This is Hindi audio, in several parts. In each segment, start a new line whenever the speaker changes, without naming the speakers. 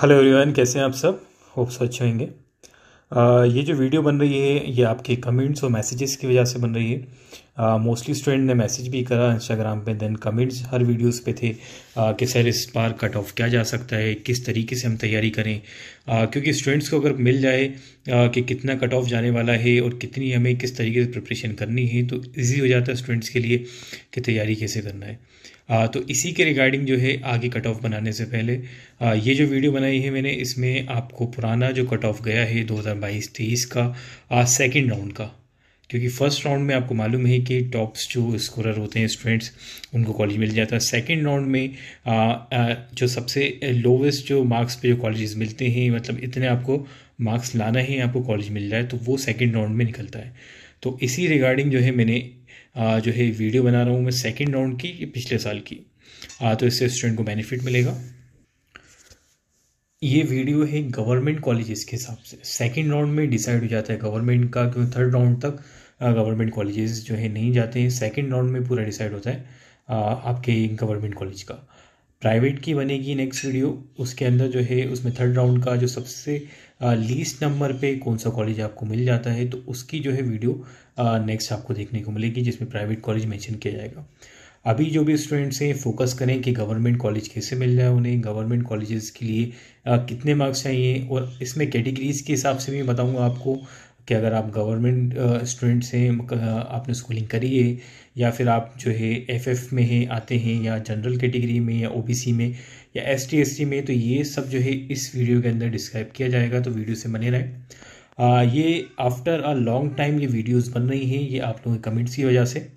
हेलो एवरीवन कैसे हैं आप सब होप सो अच्छे होंगे ये जो वीडियो बन रही है ये आपके कमेंट्स और मैसेजेस की वजह से बन रही है मोस्टली uh, स्टूडेंट ने मैसेज भी करा इंस्टाग्राम पे देन कमेंट्स हर वीडियोस पे थे uh, कि सर इस बार कट ऑफ क्या जा सकता है किस तरीके से हम तैयारी करें uh, क्योंकि स्टूडेंट्स को अगर मिल जाए uh, कि कितना कट ऑफ जाने वाला है और कितनी हमें किस तरीके से प्रिपरेशन करनी है तो ईजी हो जाता है स्टूडेंट्स के लिए कि तैयारी कैसे करना है आ, uh, तो इसी के रिगार्डिंग जो है आगे कट ऑफ बनाने से पहले आ, uh, ये जो वीडियो बनाई है मैंने इसमें आपको पुराना जो कट ऑफ गया है 2022 हज़ार का सेकेंड राउंड का क्योंकि फर्स्ट राउंड में आपको मालूम है कि टॉप्स जो स्कोरर होते हैं स्टूडेंट्स उनको कॉलेज मिल जाता है सेकेंड राउंड में आ, आ, जो सबसे लोवेस्ट जो मार्क्स पे जो कॉलेज मिलते हैं मतलब इतने आपको मार्क्स लाना है आपको कॉलेज मिल जाए तो वो सेकेंड राउंड में निकलता है तो इसी रिगार्डिंग जो है मैंने आ, जो है वीडियो बना रहा हूँ मैं सेकेंड राउंड की पिछले साल की आ, तो इससे स्टूडेंट को बेनिफिट मिलेगा ये वीडियो है गवर्नमेंट कॉलेजेस के हिसाब से सेकेंड राउंड में डिसाइड हो जाता है गवर्नमेंट का क्योंकि थर्ड राउंड तक गवर्नमेंट कॉलेजेस जो है नहीं जाते हैं सेकेंड राउंड में पूरा डिसाइड होता है आपके गवर्नमेंट कॉलेज का प्राइवेट की बनेगी नेक्स्ट वीडियो उसके अंदर जो है उसमें थर्ड राउंड का जो सबसे लीस्ट नंबर पे कौन सा कॉलेज आपको मिल जाता है तो उसकी जो है वीडियो नेक्स्ट आपको देखने को मिलेगी जिसमें प्राइवेट कॉलेज मेंशन किया जाएगा अभी जो भी स्टूडेंट्स हैं फोकस करें कि गवर्नमेंट कॉलेज कैसे मिल रहा है उन्हें गवर्नमेंट कॉलेजेस के लिए आ, कितने मार्क्स चाहिए और इसमें कैटेगरीज़ के हिसाब से भी बताऊँगा आपको कि अगर आप गवर्नमेंट स्टूडेंट्स हैं आपने स्कूलिंग करी है या फिर आप जो है एफएफ में हैं आते हैं या जनरल कैटेगरी में या ओबीसी में या एस टी में तो ये सब जो है इस वीडियो के अंदर डिस्क्राइब किया जाएगा तो वीडियो से बने रहें आ, ये आफ्टर अ लॉन्ग टाइम ये वीडियोज़ बन रही हैं ये आप लोगों के कमेंट्स की वजह से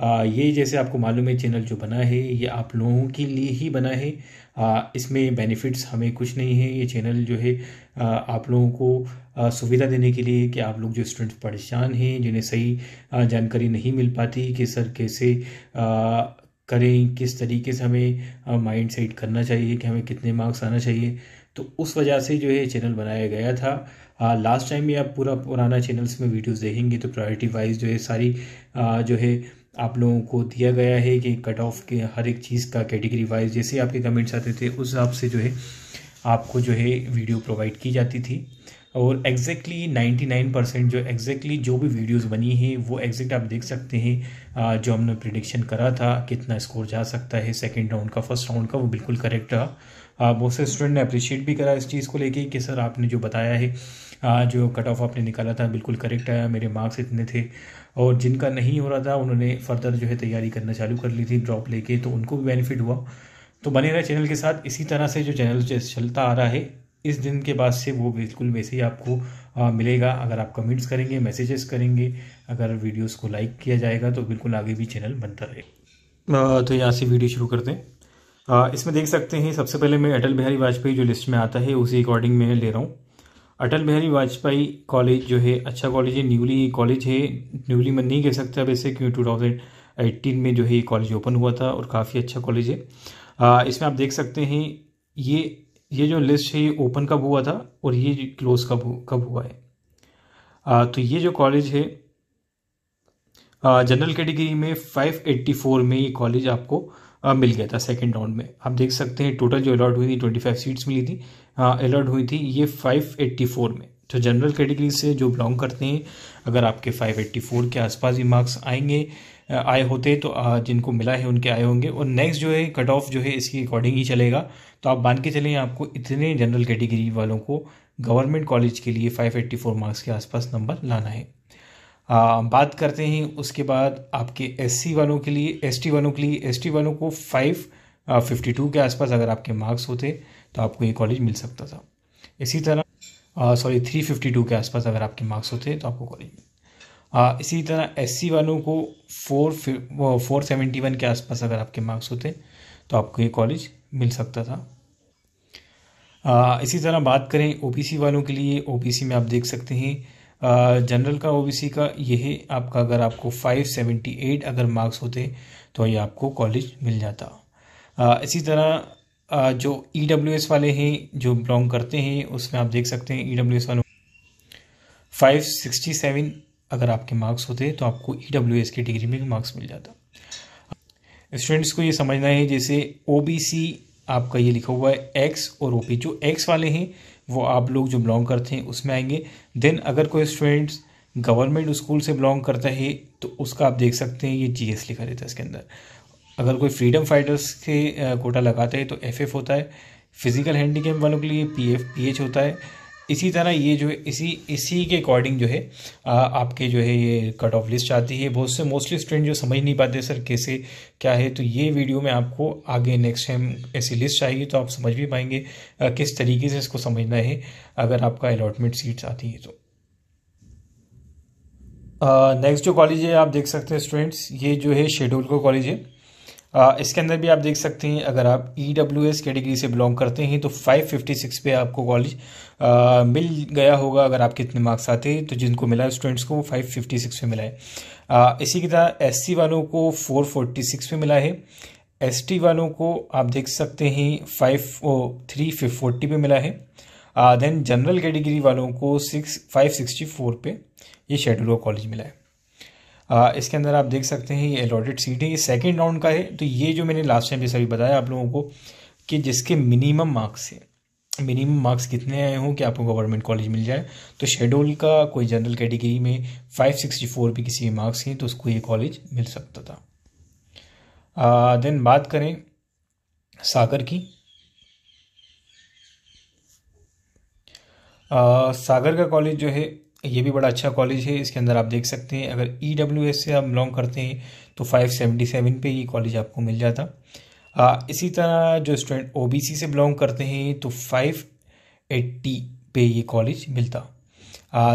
आ, ये जैसे आपको मालूम है चैनल जो बना है ये आप लोगों के लिए ही बना है आ, इसमें बेनिफिट्स हमें कुछ नहीं है ये चैनल जो है आ, आप लोगों को सुविधा देने के लिए कि आप लोग जो स्टूडेंट्स परेशान हैं जिन्हें सही जानकारी नहीं मिल पाती कि सर कैसे करें किस तरीके से हमें माइंड सेट करना चाहिए कि हमें कितने मार्क्स आना चाहिए तो उस वजह से जो है चैनल बनाया गया था आ, लास्ट टाइम भी आप पूरा पुराना चैनल्स में वीडियोस देखेंगे तो प्रायोरिटी वाइज जो है सारी आ, जो है आप लोगों को दिया गया है कि कट ऑफ के हर एक चीज़ का कैटेगरी वाइज जैसे आपके कमेंट्स आते थे उस हिसाब से जो है आपको जो है वीडियो प्रोवाइड की जाती थी और एग्जैक्टली नाइन्टी नाइन परसेंट जो एग्जैक्टली exactly जो भी वीडियोस बनी हैं वो एग्जैक्ट आप देख सकते हैं जो हमने प्रिडिक्शन करा था कितना स्कोर जा सकता है सेकेंड राउंड का फर्स्ट राउंड का वो बिल्कुल करेक्ट रहा बहुत से स्टूडेंट ने अप्रिशिएट भी करा इस चीज़ को लेके कि सर आपने जो बताया है जो कट ऑफ आपने निकाला था बिल्कुल करेक्ट आया मेरे मार्क्स इतने थे और जिनका नहीं हो रहा था उन्होंने फर्दर जो है तैयारी करना चालू कर ली थी ड्रॉप लेके तो उनको भी बेनिफिट हुआ तो बने रहे चैनल के साथ इसी तरह से जो चैनल चलता आ रहा है इस दिन के बाद से वो बिल्कुल वैसे ही आपको आ, मिलेगा अगर आप कमेंट्स करेंगे मैसेजेस करेंगे अगर वीडियोस को लाइक किया जाएगा तो बिल्कुल आगे भी चैनल बनता रहे तो यहाँ से वीडियो शुरू करते हैं इसमें देख सकते हैं सबसे पहले मैं अटल बिहारी वाजपेयी जो लिस्ट में आता है उसी अकॉर्डिंग में ले रहा हूँ अटल बिहारी वाजपेयी कॉलेज जो है अच्छा कॉलेज है न्यूली कॉलेज है न्यूली मैं नहीं कह सकता वैसे क्यों टू में जो है ये कॉलेज ओपन हुआ था और काफ़ी अच्छा कॉलेज है आ, इसमें आप देख सकते हैं ये ये जो लिस्ट है ये ओपन कब हुआ था और ये क्लोज कब कब हुआ है आ, तो ये जो कॉलेज है जनरल कैटेगरी में 584 में ये कॉलेज आपको मिल गया था सेकेंड राउंड में आप देख सकते हैं टोटल जो अलॉट हुई थी ट्वेंटी फाइव सीट्स मिली थी अलॉट हुई थी ये फाइव एट्टी फोर में तो जनरल कैटेगरी से जो बिलोंग करते हैं अगर आपके फाइव एट्टी फोर के आसपास भी मार्क्स आएंगे आए होते तो जिनको मिला है उनके आए होंगे और नेक्स्ट जो है कट ऑफ जो है इसके अकॉर्डिंग ही चलेगा तो आप मान के चलें आपको इतने जनरल कैटेगरी वालों को गवर्नमेंट कॉलेज के लिए 584 मार्क्स के आसपास नंबर लाना है आ, बात करते हैं उसके बाद आपके एस वालों के लिए एस वालों के लिए एस वालों को फाइव फिफ्टी टू के आसपास अगर आपके मार्क्स होते तो आपको ये कॉलेज मिल सकता था इसी तरह सॉरी थ्री फिफ्टी टू के आसपास अगर आपके मार्क्स होते तो आपको कॉलेज मिल इसी तरह एस वालों को फोर फोर सेवेंटी वन के आसपास अगर आपके मार्क्स होते तो आपको ये कॉलेज मिल सकता था आ, इसी तरह बात करें सी वालों के लिए सी में आप देख सकते हैं जनरल का ओबीसी का यह आपका अगर आपको 578 अगर मार्क्स होते तो ये आपको कॉलेज मिल जाता इसी तरह जो ई e वाले हैं जो बिलोंग करते हैं उसमें आप देख सकते हैं ई सिक्सटी सेवन अगर आपके मार्क्स होते तो आपको ई e की डिग्री में मार्क्स मिल जाता स्टूडेंट्स को ये समझना है जैसे ओ बी सी आपका ये लिखा हुआ है एक्स और ओ पी जो एक्स वाले हैं वो आप लोग जो बिलोंग करते हैं उसमें आएंगे देन अगर कोई स्टूडेंट्स गवर्नमेंट स्कूल से बिलोंग करता है तो उसका आप देख सकते हैं ये जी एस लिखा रहता है इसके अंदर अगर कोई फ्रीडम फाइटर्स के कोटा लगाता है तो एफ एफ होता है फिजिकल हैंडीकैप वालों के लिए पी एफ पी एच होता है इसी तरह ये जो है इसी इसी के अकॉर्डिंग जो है आ, आपके जो है ये कट ऑफ लिस्ट आती है बहुत से मोस्टली स्टूडेंट जो समझ नहीं पाते सर कैसे क्या है तो ये वीडियो में आपको आगे नेक्स्ट टाइम ऐसी लिस्ट चाहिए तो आप समझ भी पाएंगे आ, किस तरीके से इसको समझना है अगर आपका अलॉटमेंट सीट्स आती है तो नेक्स्ट जो कॉलेज है आप देख सकते हैं स्टूडेंट्स ये जो है शेड्यूल को कॉलेज है इसके अंदर भी आप देख सकते हैं अगर आप ई डब्ल्यू एस कैटेगरी से बिलोंग करते हैं तो 556 पे आपको कॉलेज मिल गया होगा अगर आप कितने मार्क्स आते हैं तो जिनको मिला है स्टूडेंट्स को 556 पे मिला है आ, इसी की तरह एस वालों को 446 पे मिला है एस वालों को आप देख सकते हैं फाइव थ्री फोर्टी पे मिला है देन जनरल कैटेगरी वालों को सिक्स फाइव सिक्सटी फोर पे ये शेड्यूल कॉलेज मिला है इसके अंदर आप देख सकते हैं ये अलॉटेड सीट है ये सेकेंड राउंड का है तो ये जो मैंने लास्ट टाइम जैसा भी बताया आप लोगों को कि जिसके मिनिमम मार्क्स हैं मिनिमम मार्क्स कितने आए हों कि आपको गवर्नमेंट कॉलेज मिल जाए तो शेड्यूल का कोई जनरल कैटेगरी में 564 भी किसी के मार्क्स हैं तो उसको ये कॉलेज मिल सकता था देन बात करें सागर की आ, सागर का कॉलेज जो है ये भी बड़ा अच्छा कॉलेज है इसके अंदर आप देख सकते हैं अगर ई डब्ल्यू एस से आप बिलोंग करते हैं तो फाइव सेवेंटी सेवन पर ये कॉलेज आपको मिल जाता आ, इसी तरह जो स्टूडेंट ओ बी सी से बिलोंग करते हैं तो फाइव एट्टी पे ये कॉलेज मिलता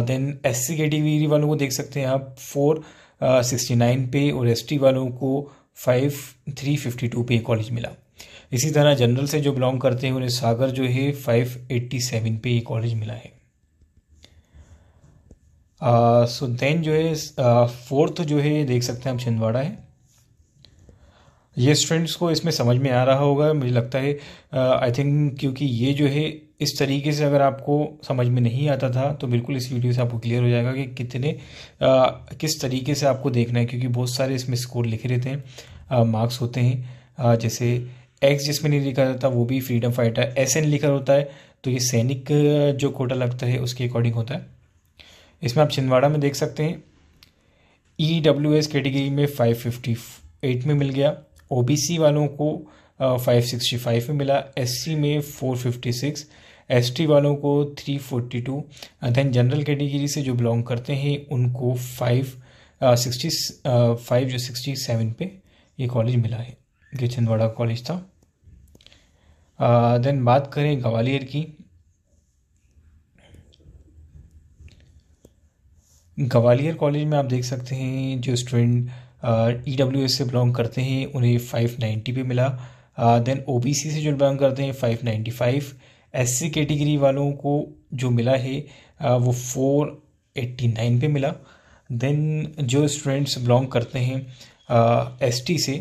देन एस सी कैटेगरी वालों को देख सकते हैं आप फोर सिक्सटी नाइन पे और एस टी वालों को फाइव थ्री फिफ्टी टू पे कॉलेज मिला इसी तरह जनरल से जो बिलोंग करते हैं उन्हें सागर जो है फाइव एट्टी सेवन पे ये कॉलेज मिला है सो uh, देन so जो है फोर्थ uh, जो है देख सकते हैं हम छिंदवाड़ा है ये स्टूडेंट्स को इसमें समझ में आ रहा होगा मुझे लगता है आई uh, थिंक क्योंकि ये जो है इस तरीके से अगर आपको समझ में नहीं आता था तो बिल्कुल इस वीडियो से आपको क्लियर हो जाएगा कि कितने uh, किस तरीके से आपको देखना है क्योंकि बहुत सारे इसमें स्कोर लिखे रहते हैं मार्क्स होते हैं uh, जैसे एक्स जिसमें नहीं लिखा जाता वो भी फ्रीडम फाइटर एस एन लिखा होता है तो ये सैनिक जो कोटा लगता है उसके अकॉर्डिंग होता है इसमें आप छिंदवाड़ा में देख सकते हैं ई डब्ल्यू एस कैटेगरी में फाइव फिफ्टी एट में मिल गया ओ बी सी वालों को फाइव सिक्सटी फाइव में मिला एस सी में four fifty six S T वालों को three forty two then general category से जो बिलोंग करते हैं उनको फाइव सिक्सटी फाइव जो सिक्सटी सेवन पे ये कॉलेज मिला है ये छिंदवाड़ा कॉलेज था देन uh, बात करें ग्वालियर की ग्वालियर कॉलेज में आप देख सकते हैं जो स्टूडेंट ई डब्ल्यू एस से बिलोंग करते हैं उन्हें फाइव नाइन्टी पे मिला देन ओ बी सी से जो बिलोंग करते हैं five ninety five S C category वालों को जो मिला है uh, वो फोर एट्टी नाइन पे मिला देन जो स्टूडेंट्स बिलोंग करते हैं एस टी से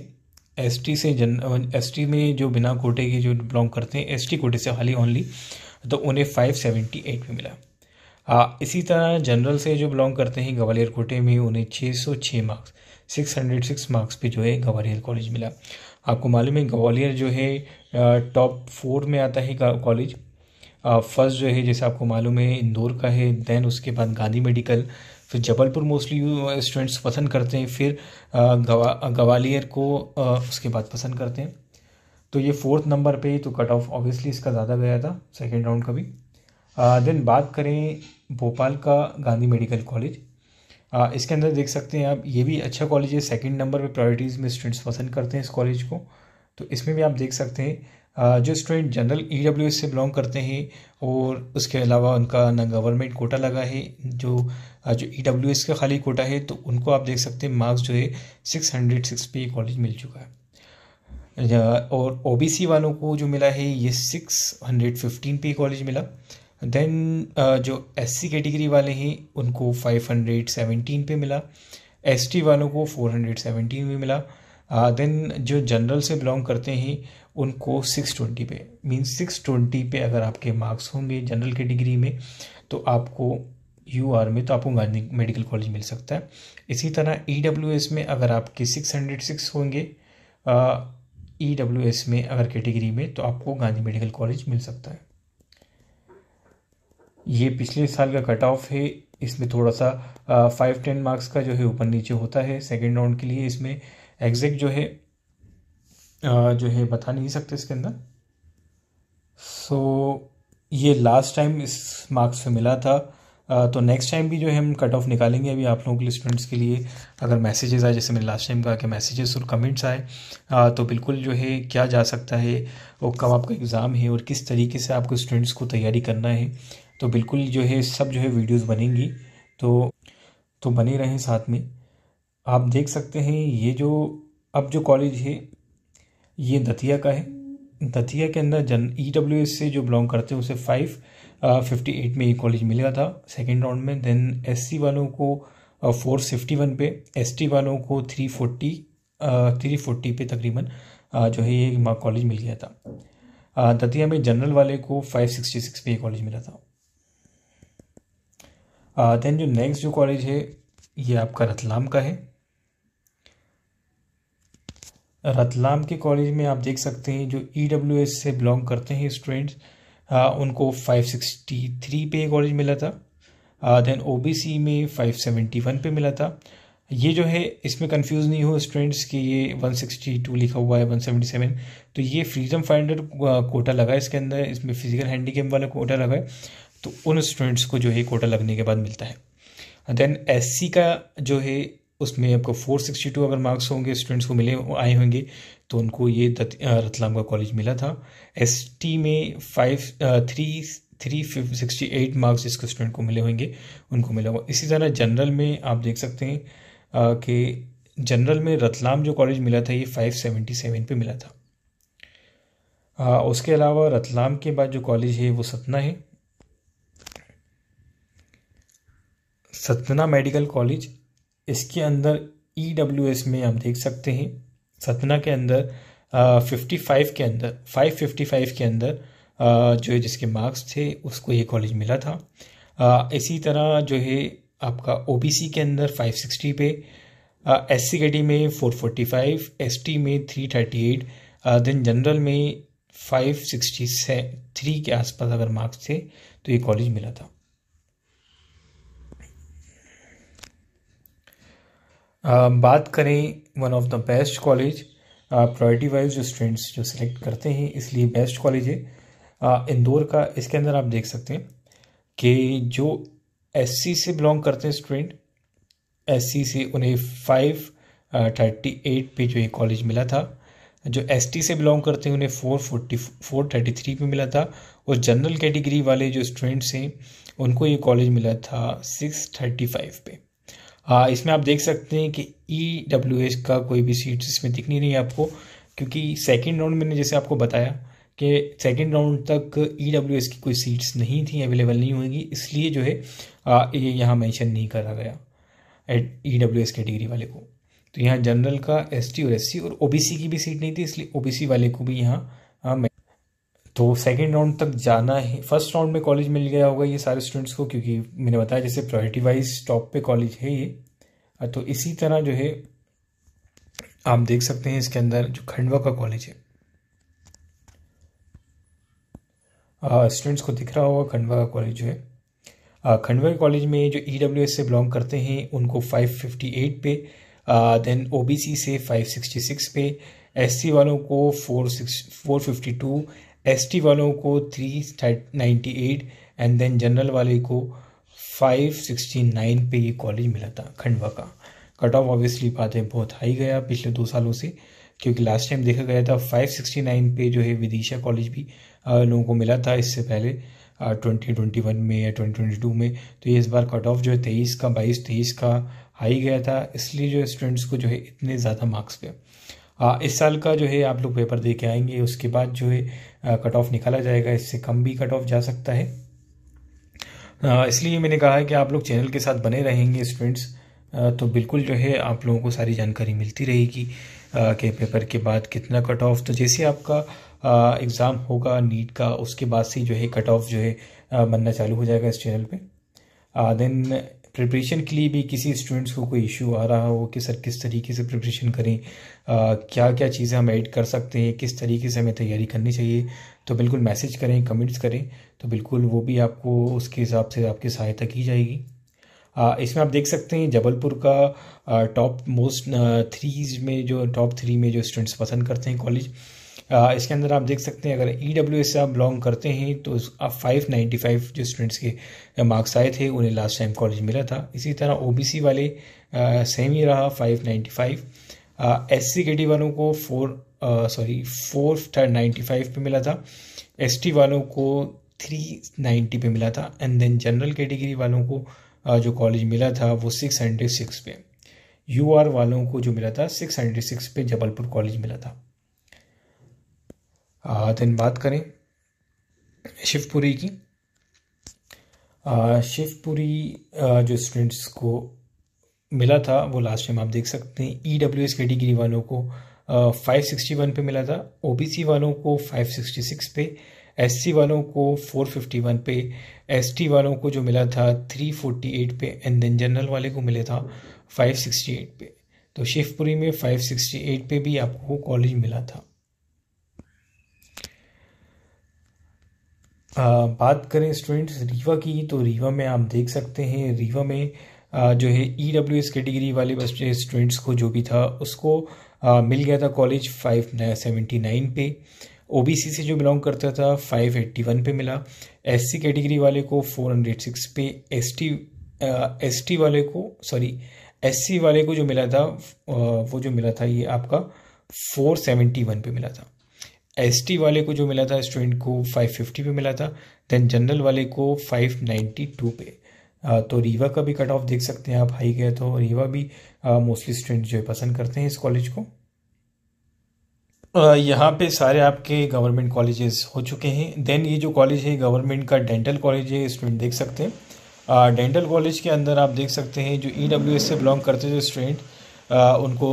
एस टी से जन एस टी में जो बिना कोटे के जो बिलोंग करते हैं एस टी कोटे से खाली ओनली तो उन्हें फाइव सेवेंटी एट पे मिला आ, इसी तरह जनरल से जो बिलोंग करते हैं ग्वालियर कोटे में उन्हें 606 मार्क्स 606 मार्क्स पे जो है ग्वालियर कॉलेज मिला आपको मालूम है ग्वालियर जो है टॉप फोर में आता है कॉलेज फर्स्ट जो है जैसे आपको मालूम है इंदौर का है देन उसके बाद गांधी मेडिकल फिर जबलपुर मोस्टली स्टूडेंट्स पसंद करते हैं फिर गवा ग्वालियर को उसके बाद पसंद करते हैं तो ये फोर्थ नंबर पे तो कट ऑफ ऑब्वियसली इसका ज़्यादा गया था सेकेंड राउंड का भी देन बात करें भोपाल का गांधी मेडिकल कॉलेज इसके अंदर देख सकते हैं आप ये भी अच्छा कॉलेज है सेकंड नंबर पे प्रायोरिटीज़ में स्टूडेंट्स पसंद करते हैं इस कॉलेज को तो इसमें भी आप देख सकते हैं जो स्टूडेंट जनरल ई से बिलोंग करते हैं और उसके अलावा उनका ना गवर्नमेंट कोटा लगा है जो जो ई e का खाली कोटा है तो उनको आप देख सकते हैं मार्क्स जो है सिक्स हंड्रेड सिक्स पे कॉलेज मिल चुका है और ओ वालों को जो मिला है ये सिक्स हंड्रेड फिफ्टीन पे कॉलेज मिला देन uh, जो एस सी कैटेगरी वाले हैं उनको फाइव हंड्रेड सेवेंटीन पे मिला एस टी वालों को फोर हंड्रेड सेवेंटीन में मिला देन uh, जो जनरल से बिलोंग करते हैं उनको सिक्स ट्वेंटी पे मीन सिक्स ट्वेंटी पे अगर आपके मार्क्स होंगे जनरल कैटेगरी में तो आपको यू आर में तो आपको गांधी मेडिकल कॉलेज मिल सकता है इसी तरह ई डब्ल्यू एस में अगर आपके सिक्स हंड्रेड सिक्स होंगे ई डब्ल्यू एस में अगर कैटेगरी में तो आपको गांधी मेडिकल कॉलेज मिल सकता है ये पिछले साल का कट ऑफ है इसमें थोड़ा सा फाइव टेन मार्क्स का जो है ऊपर नीचे होता है सेकेंड राउंड के लिए इसमें एग्जैक्ट जो है आ, जो है बता नहीं सकते इसके अंदर सो so, ये लास्ट टाइम इस मार्क्स से मिला था आ, तो नेक्स्ट टाइम भी जो है हम कट ऑफ निकालेंगे अभी आप लोगों के लिए स्टूडेंट्स के लिए अगर मैसेजेस आए जैसे मैंने लास्ट टाइम कहा कि मैसेजेस और कमेंट्स आए तो बिल्कुल जो है क्या जा सकता है और कब आपका एग्ज़ाम है और किस तरीके से आपको स्टूडेंट्स को तैयारी करना है तो बिल्कुल जो है सब जो है वीडियोस बनेंगी तो तो बने रहें साथ में आप देख सकते हैं ये जो अब जो कॉलेज है ये दतिया का है दतिया के अंदर जन ई डब्ल्यू एस से जो बिलोंग करते हैं उसे फाइव फिफ्टी एट में ये कॉलेज मिला था सेकेंड राउंड में देन एस सी वालों को फोर फिफ्टी वन पे एस टी वालों को थ्री फोर्टी थ्री फोर्टी पे तकरीबन जो है ये कॉलेज मिल गया था दतिया में जनरल वाले को फाइव सिक्सटी सिक्स पे ये कॉलेज मिला था देन uh, जो नेक्स्ट जो कॉलेज है ये आपका रतलाम का है रतलाम के कॉलेज में आप देख सकते हैं जो ई डब्ल्यू एस से बिलोंग करते हैं स्टूडेंट्स uh, उनको 563 पे कॉलेज मिला था देन uh, ओ में 571 पे मिला था ये जो है इसमें कंफ्यूज नहीं हो स्टूडेंट्स कि ये 162 लिखा हुआ है 177 तो ये फ्रीडम फाइंडर कोटा लगा है इसके अंदर इसमें फिजिकल हैंडीकेप वाला कोटा लगा है तो उन स्टूडेंट्स को जो है कोटा लगने के बाद मिलता है देन एस का जो है उसमें आपको 462 अगर मार्क्स होंगे स्टूडेंट्स को मिले आए होंगे तो उनको ये रतलाम का कॉलेज मिला था एस में five three three sixty eight marks जिसको स्टूडेंट को मिले होंगे उनको मिला होगा इसी तरह जनरल में आप देख सकते हैं कि जनरल में रतलाम जो कॉलेज मिला था ये फाइव सेवेंटी सेवन पे मिला था आ, उसके अलावा रतलाम के बाद जो कॉलेज है वो सतना है सतना मेडिकल कॉलेज इसके अंदर ई डब्ल्यू एस में हम देख सकते हैं सतना के अंदर फिफ्टी फाइव के अंदर फाइव फिफ्टी फाइव के अंदर आ, जो है जिसके मार्क्स थे उसको ये कॉलेज मिला था आ, इसी तरह जो है आपका ओ के अंदर फाइव सिक्सटी पे एस सी गडी में four forty five S T में three thirty eight then general में फाइव सिक्सटी थ्री के आसपास अगर मार्क्स थे तो ये कॉलेज मिला था Um, बात करें one of the best college priority wise जो स्टूडेंट्स जो सिलेक्ट करते हैं इसलिए बेस्ट कॉलेज है uh, इंदौर का इसके अंदर आप देख सकते हैं कि जो एस से बिलोंग करते हैं स्टूडेंट एस से उन्हें फाइव थर्टी एट पे जो ये कॉलेज मिला था जो एस से बिलोंग करते हैं उन्हें four forty four thirty three पे मिला था और जनरल कैटेगरी वाले जो स्टूडेंट्स हैं उनको ये कॉलेज मिला था सिक्स थर्टी फाइव पे आ, इसमें आप देख सकते हैं कि ई डब्ल्यू एच का कोई भी सीट इसमें दिख नहीं रही है आपको क्योंकि सेकेंड राउंड मैंने जैसे आपको बताया कि सेकेंड राउंड तक ई डब्ल्यू एच की कोई सीट्स नहीं थी अवेलेबल नहीं होंगी इसलिए जो है ये यहाँ मैंशन नहीं करा गया at E W S degree वाले को तो यहाँ जनरल का एस टी और एस सी और ओ बी सी की भी सीट नहीं थी इसलिए ओ बी सी वाले को भी यहाँ तो सेकेंड राउंड तक जाना है फर्स्ट राउंड में कॉलेज मिल गया होगा ये सारे स्टूडेंट्स को क्योंकि मैंने बताया जैसे प्रायोरिटी वाइज टॉप पे कॉलेज है ये तो इसी तरह जो है आप देख सकते हैं इसके अंदर जो खंडवा का कॉलेज है स्टूडेंट्स को दिख रहा होगा खंडवा का कॉलेज जो है खंडवा कॉलेज में जो ई e से बिलोंग करते हैं उनको 558 पे देन ओबीसी से 566 पे एससी वालों को 46 452 एसटी वालों को three ninety eight and then general वाले को फाइव सिक्सटी नाइन पे ये कॉलेज मिला था खंडवा का कट ऑफ ऑब्वियसली बात है बहुत हाई गया पिछले दो सालों से क्योंकि लास्ट टाइम देखा गया था फ़ाइव सिक्सटी नाइन पे जो है विदिशा कॉलेज भी लोगों को मिला था इससे पहले ट्वेंटी ट्वेंटी वन में या ट्वेंटी ट्वेंटी टू में तो ये इस बार कट ऑफ जो है तेईस का बाईस तेईस का हाई गया था इसलिए जो स्टूडेंट्स को जो है इतने ज़्यादा मार्क्स पे इस साल का जो है आप लोग पेपर दे के आएंगे उसके बाद जो है कट ऑफ निकाला जाएगा इससे कम भी कट ऑफ जा सकता है इसलिए मैंने कहा है कि आप लोग चैनल के साथ बने रहेंगे स्टूडेंट्स तो बिल्कुल जो है आप लोगों को सारी जानकारी मिलती रहेगी कि पेपर के बाद कितना कट ऑफ तो जैसे आपका एग्ज़ाम होगा नीट का उसके बाद से जो है कट ऑफ जो है बनना चालू हो जाएगा इस चैनल पर देन प्रिपरेशन के लिए भी किसी स्टूडेंट्स को कोई इशू आ रहा हो कि सर किस तरीके से प्रिपरेशन करें आ, क्या क्या चीज़ें हम ऐड कर सकते हैं किस तरीके से हमें तैयारी करनी चाहिए तो बिल्कुल मैसेज करें कमेंट्स करें तो बिल्कुल वो भी आपको उसके हिसाब से आपकी सहायता की जाएगी आ, इसमें आप देख सकते हैं जबलपुर का टॉप मोस्ट थ्रीज में जो टॉप थ्री में जो स्टूडेंट्स पसंद करते हैं कॉलेज इसके अंदर आप देख सकते हैं अगर ई डब्ल्यू एस से आप बिलोंग करते हैं तो आप फाइव नाइन्टी फाइव जो स्टूडेंट्स के मार्क्स आए थे उन्हें लास्ट टाइम कॉलेज मिला था इसी तरह ओ बी सी वाले सेम ही रहा five ninety five S C के वालों को four sorry four ninety five पे मिला था एस टी वालों को थ्री नाइन्टी पे मिला था एंड देन जनरल कैटेगरी वालों को जो कॉलेज मिला था वो सिक्स हंड्रेड सिक्स पे यू आर वालों को जो मिला था सिक्स हंड्रेड सिक्स पे जबलपुर कॉलेज मिला था देन बात करें शिवपुरी की शिवपुरी जो स्टूडेंट्स को मिला था वो लास्ट टाइम आप देख सकते हैं ई डब्ल्यू एस कैटेगरी वालों को फाइव सिक्सटी वन पे मिला था ओ बी सी वालों को फाइव सिक्सटी सिक्स पे एस सी वालों को फोर फिफ्टी वन पे एस टी वालों को जो मिला था थ्री फोर्टी एट पे एंड देन जनरल वाले को मिला था फाइव सिक्सटी एट पे तो शिवपुरी में फाइव सिक्सटी एट पे भी आपको कॉलेज मिला था बात करें स्टूडेंट्स रीवा की तो रीवा में आप देख सकते हैं रीवा में जो है ई डब्ल्यू एस कैटेगरी वाले बच्चे स्टूडेंट्स को जो भी था उसको मिल गया था कॉलेज फाइव सेवेंटी नाइन पे ओबीसी से जो बिलोंग करता था फाइव एट्टी वन पे मिला एससी कैटेगरी वाले को फोर हंड्रेड सिक्स पे एसटी एसटी वाले को सॉरी एससी वाले को जो मिला था वो जो मिला था ये आपका वन पे मिला था एस वाले को जो मिला था स्टूडेंट को 550 पे मिला था देन जनरल वाले को 592 पे आ, तो रीवा का भी कट ऑफ देख सकते हैं आप हाई गए तो रीवा भी मोस्टली स्टूडेंट जो है पसंद करते हैं इस कॉलेज को यहाँ पे सारे आपके गवर्नमेंट कॉलेजेस हो चुके हैं देन ये जो कॉलेज है गवर्नमेंट का डेंटल कॉलेज है स्टूडेंट देख सकते हैं डेंटल कॉलेज के अंदर आप देख सकते हैं जो ई e से बिलोंग करते जो स्टूडेंट उनको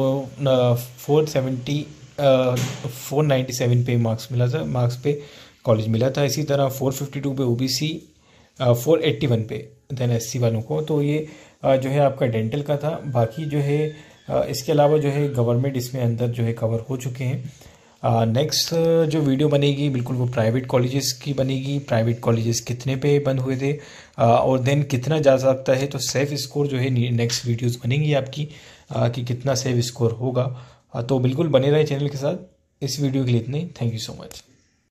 four seventy four ninety seven पे मार्क्स मिला था मार्क्स पे कॉलेज मिला था इसी तरह फोर फिफ्टी टू पे O B C four eighty one पे देन एस सी वालों को तो ये uh, जो है आपका डेंटल का था बाकी जो है uh, इसके अलावा जो है गवर्नमेंट इसमें अंदर जो है कवर हो चुके हैं नेक्स्ट uh, जो वीडियो बनेगी बिल्कुल वो प्राइवेट कॉलेजेस की बनेगी प्राइवेट कॉलेजेस कितने पे बंद हुए थे uh, और देन कितना जा सकता है तो सेफ स्कोर जो है नेक्स्ट वीडियोस बनेंगी आपकी uh, कि कितना सेफ स्कोर होगा तो बिल्कुल बने रहे चैनल के साथ इस वीडियो के लिए इतने थैंक यू सो मच